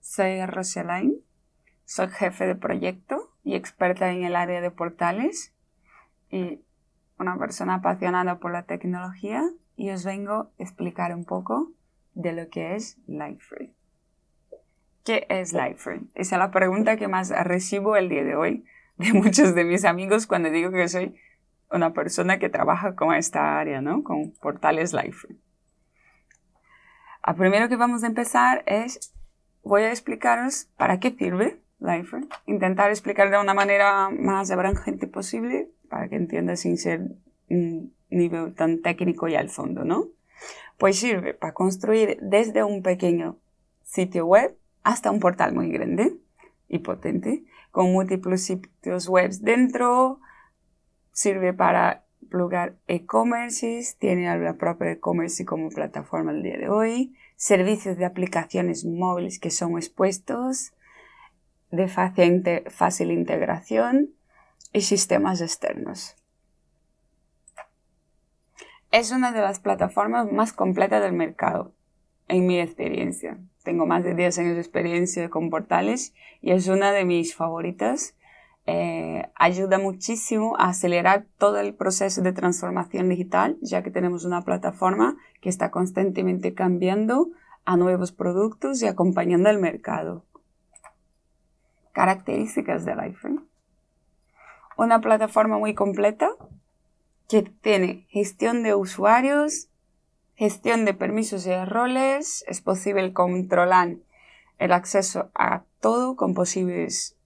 soy Roseline, soy jefe de proyecto y experta en el área de portales y una persona apasionada por la tecnología y os vengo a explicar un poco de lo que es Liferay. ¿Qué es Liferay? Esa es la pregunta que más recibo el día de hoy de muchos de mis amigos cuando digo que soy una persona que trabaja con esta área, ¿no? Con portales Liferay. A primero que vamos a empezar es, voy a explicaros para qué sirve Lifer, intentar explicar de una manera más abrangente posible para que entiendas sin ser un nivel tan técnico y al fondo, ¿no? Pues sirve para construir desde un pequeño sitio web hasta un portal muy grande y potente, con múltiples sitios web dentro, sirve para Plugar e commerce tiene la propia e-commerce como plataforma el día de hoy, servicios de aplicaciones móviles que son expuestos, de fácil integración y sistemas externos. Es una de las plataformas más completas del mercado, en mi experiencia. Tengo más de 10 años de experiencia con portales y es una de mis favoritas eh, ayuda muchísimo a acelerar todo el proceso de transformación digital, ya que tenemos una plataforma que está constantemente cambiando a nuevos productos y acompañando al mercado. Características de iPhone. Una plataforma muy completa que tiene gestión de usuarios, gestión de permisos y roles, es posible controlar el acceso a todo con posibles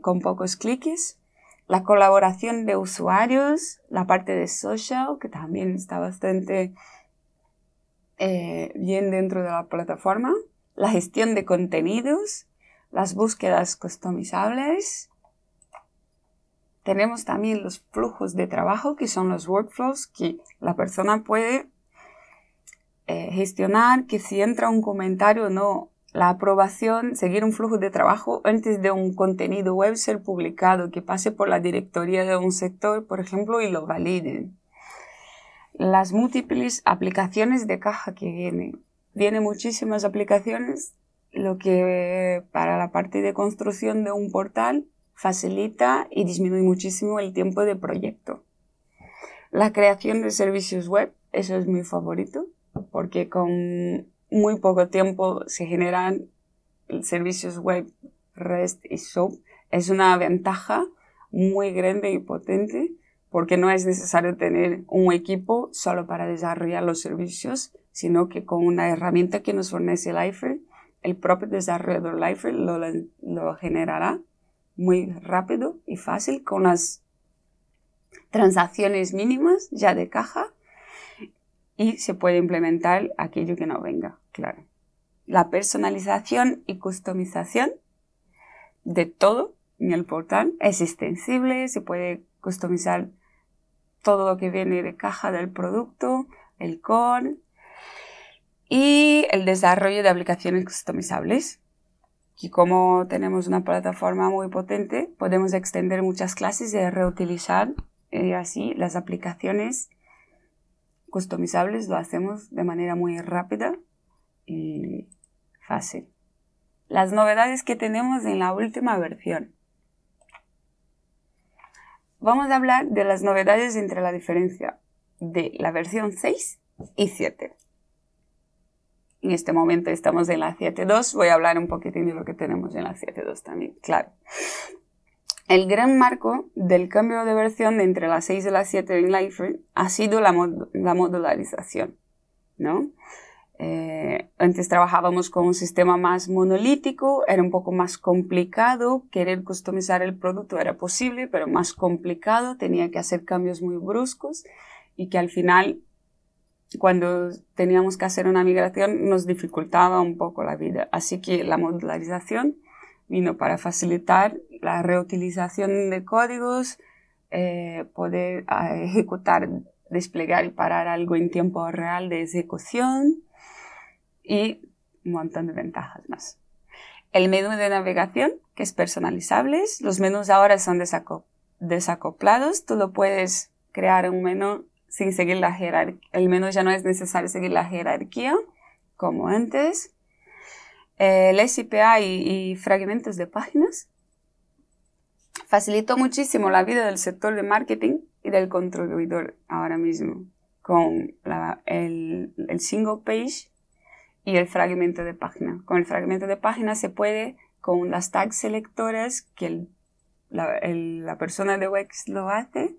con pocos clics, la colaboración de usuarios, la parte de social, que también está bastante eh, bien dentro de la plataforma, la gestión de contenidos, las búsquedas customizables. Tenemos también los flujos de trabajo, que son los workflows que la persona puede eh, gestionar, que si entra un comentario o no la aprobación, seguir un flujo de trabajo antes de un contenido web ser publicado, que pase por la directoría de un sector, por ejemplo, y lo validen. Las múltiples aplicaciones de caja que vienen. Vienen muchísimas aplicaciones, lo que para la parte de construcción de un portal facilita y disminuye muchísimo el tiempo de proyecto. La creación de servicios web, eso es mi favorito, porque con muy poco tiempo se generan servicios web REST y SOAP. Es una ventaja muy grande y potente porque no es necesario tener un equipo solo para desarrollar los servicios, sino que con una herramienta que nos fornece Lifer, el propio desarrollador Lifer lo, lo generará muy rápido y fácil con las transacciones mínimas ya de caja y se puede implementar aquello que no venga, claro. La personalización y customización de todo en el portal es extensible, se puede customizar todo lo que viene de caja del producto, el con y el desarrollo de aplicaciones customizables. Y como tenemos una plataforma muy potente, podemos extender muchas clases de reutilizar eh, así las aplicaciones customizables lo hacemos de manera muy rápida y fácil. Las novedades que tenemos en la última versión. Vamos a hablar de las novedades entre la diferencia de la versión 6 y 7. En este momento estamos en la 7.2, voy a hablar un poquitín de lo que tenemos en la 7.2 también, claro. El gran marco del cambio de versión de entre las 6 y las 7 en Life ha sido la, modularización, eh, antes trabajábamos con un sistema más monolítico, era un poco más complicado, querer customizar el producto era posible, pero más complicado, tenía que hacer cambios muy bruscos y que al final, cuando teníamos que hacer una migración, nos dificultaba un poco la vida. Así que la modularización vino para facilitar la reutilización de códigos, eh, poder ah, ejecutar, desplegar y parar algo en tiempo real de ejecución y un montón de ventajas más. El menú de navegación, que es personalizable, los menús ahora son desacoplados, tú lo puedes crear un menú sin seguir la jerarquía, el menú ya no es necesario seguir la jerarquía como antes el eh, la SPA y, fragmentos de páginas, facilitó muchísimo la vida del sector de marketing y del contribuidor ahora mismo con el, single page y el fragmento de página. Con el fragmento de página se puede, con las tags selectoras que la, persona de WEX lo hace,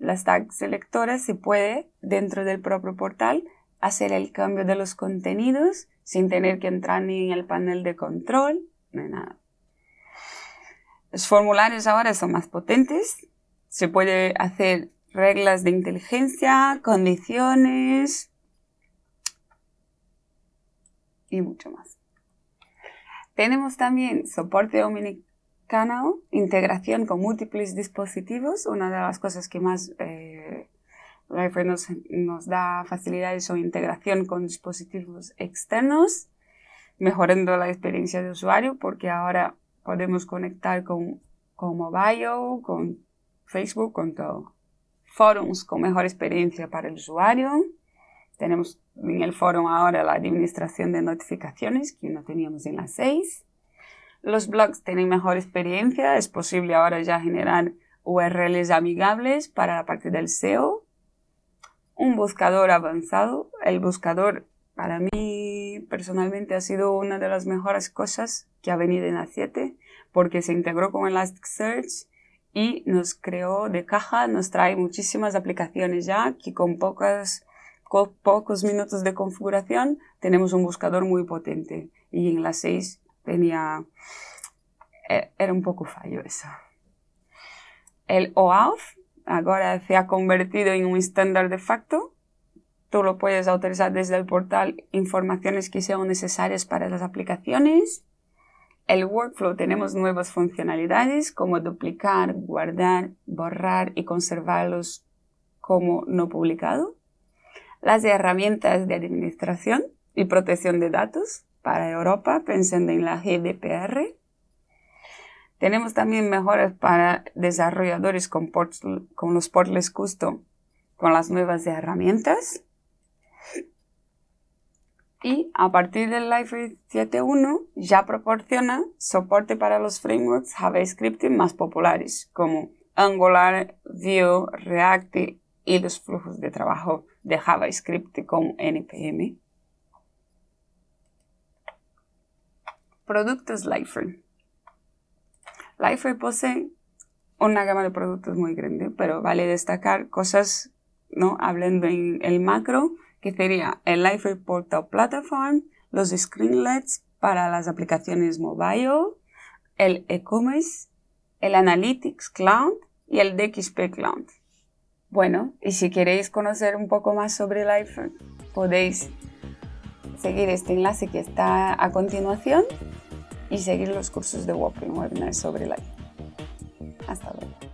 las tags selectoras se puede, dentro del propio portal, hacer el cambio de los contenidos sin tener que entrar ni en el panel de control, ni nada. Los formularios ahora son más potentes. Se puede hacer reglas de inteligencia, condiciones y mucho más. Tenemos también soporte omnicanal, integración con múltiples dispositivos, una de las cosas que más eh, Lifer nos, nos da facilidades o integración con dispositivos externos, mejorando la experiencia de usuario porque ahora podemos conectar con, con mobile, con Facebook, con todo. Forums con mejor experiencia para el usuario. Tenemos en el foro ahora la administración de notificaciones que no teníamos en las 6. Los blogs tienen mejor experiencia. Es posible ahora ya generar URLs amigables para la parte del SEO un buscador avanzado. El buscador para mí personalmente ha sido una de las mejores cosas que ha venido en la 7 porque se integró con Elasticsearch y nos creó de caja, nos trae muchísimas aplicaciones ya que con, pocas, con pocos minutos de configuración tenemos un buscador muy potente y en la 6 tenía eh, era un poco fallo eso. El OAuth ahora se ha convertido en un estándar de facto. Tú lo puedes autorizar desde el portal informaciones que sean necesarias para las aplicaciones. El workflow tenemos nuevas funcionalidades como duplicar, guardar, borrar y conservarlos como no publicado. Las herramientas de administración y protección de datos para Europa, pensando en la GDPR. Tenemos también mejoras para desarrolladores con, con los portles custom, con las nuevas herramientas. Y a partir del Life 7.1 ya proporciona soporte para los frameworks JavaScript más populares, como Angular, Vue, React y los flujos de trabajo de JavaScript con NPM. Productos Life. Liferay posee una gama de productos muy grande, pero vale destacar cosas, ¿no? Hablando en el macro, que sería el Liferay Portal Platform, los screenlets para las aplicaciones mobile, el e-commerce, el Analytics Cloud y el DXP Cloud. Bueno, y si queréis conocer un poco más sobre life podéis seguir este enlace que está a continuación y seguir los cursos de Walking Webinar sobre la Hasta luego.